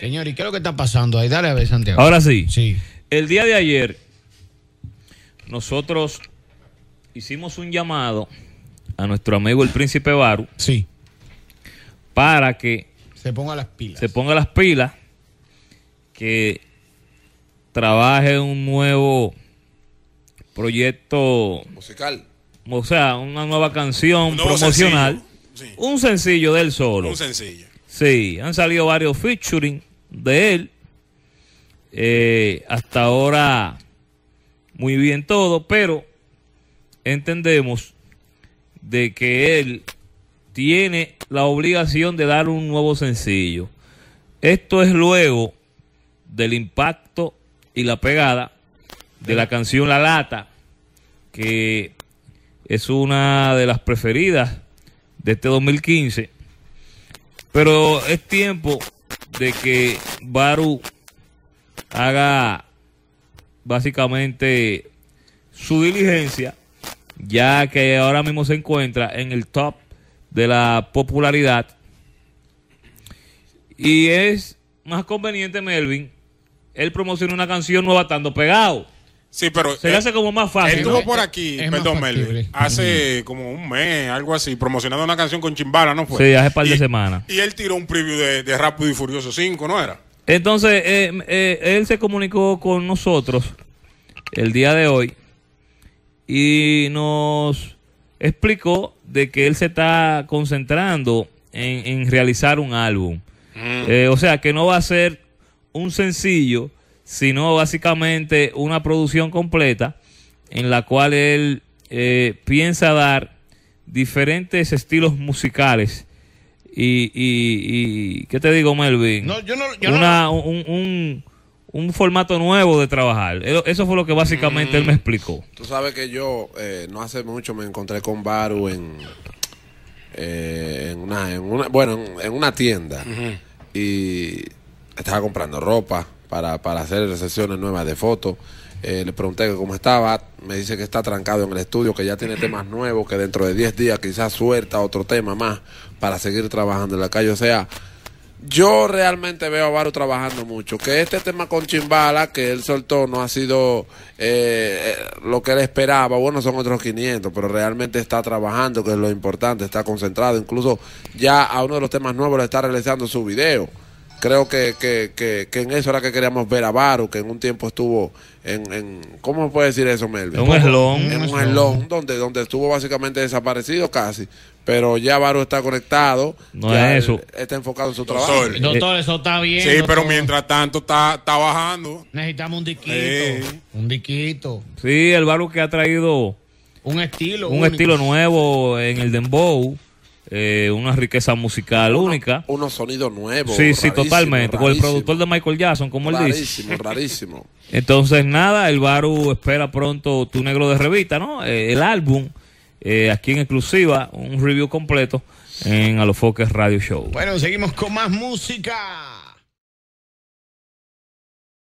Señor, ¿y qué es lo que está pasando ahí? Dale a ver, Santiago. Ahora sí. Sí. El día de ayer, nosotros hicimos un llamado a nuestro amigo el príncipe Baru. Sí. Para que. Se ponga las pilas. Se ponga las pilas. Que trabaje un nuevo proyecto. Musical. O sea, una nueva canción promocional. Un sencillo del solo. Un sencillo Sí, han salido varios featuring de él. Eh, hasta ahora, muy bien todo, pero entendemos de que él tiene la obligación de dar un nuevo sencillo. Esto es luego del impacto y la pegada de la canción La Lata, que es una de las preferidas de este 2015 pero es tiempo de que Baru haga básicamente su diligencia, ya que ahora mismo se encuentra en el top de la popularidad. Y es más conveniente, Melvin, él promociona una canción nueva estando pegado. Sí, pero. Se le eh, hace como más fácil. Él estuvo por aquí, perdón, Melvin. Hace como un mes, algo así, promocionando una canción con Chimbala, ¿no fue? Sí, hace par de semanas. Y él tiró un preview de, Rápido y Furioso 5, ¿no era? Entonces, eh, eh, él se comunicó con nosotros el día de hoy y nos explicó de que él se está concentrando en, realizar un álbum. Mm. o sea, que no va a ser un sencillo, sino básicamente una producción completa en la cual él eh, piensa dar diferentes estilos musicales. Y, y, ¿qué te digo, Melvin? un, formato nuevo de trabajar. Eso fue lo que básicamente él me mm. explicó. Tú sabes que yo eh, no hace mucho me encontré con Baru en, eh, en, una, en una, bueno, en, una tienda. Y estaba comprando ropa para, para hacer sesiones nuevas de fotos. Eh, le pregunté cómo estaba, me dice que está trancado en el estudio, que ya tiene temas nuevos, que dentro de 10 días quizás suelta otro tema más para seguir trabajando en la calle. O sea, yo realmente veo a Varo trabajando mucho. Que este tema con Chimbala, que él soltó, no ha sido eh, eh, lo que él esperaba. Bueno, son otros 500, pero realmente está trabajando, que es lo importante, está concentrado. Incluso ya a uno de los temas nuevos le está realizando su video creo que, que, en eso era que queríamos ver a Baru, que en un tiempo estuvo en, ¿cómo se puede decir eso, Melvin? En Un eslón. En un eslón, donde, donde estuvo básicamente desaparecido casi. Pero ya Baru está conectado. No es eso. Está enfocado en su trabajo. Doctor, eh, eso está bien. Sí, pero mientras tanto está, está bajando. Necesitamos un diquito. Un diquito. Sí, el Baru que ha traído. Un estilo. Un estilo nuevo en el Dembow eh, una riqueza musical única. Unos sonidos nuevos. Sí, sí, totalmente. Con el productor de Michael Jackson, como él dice. Rarísimo, Entonces, nada, el Baru espera pronto Tu Negro de Revista, ¿no? Eh, el álbum, eh, aquí en exclusiva, un review completo en Alofoques Radio Show. Bueno, seguimos con más música.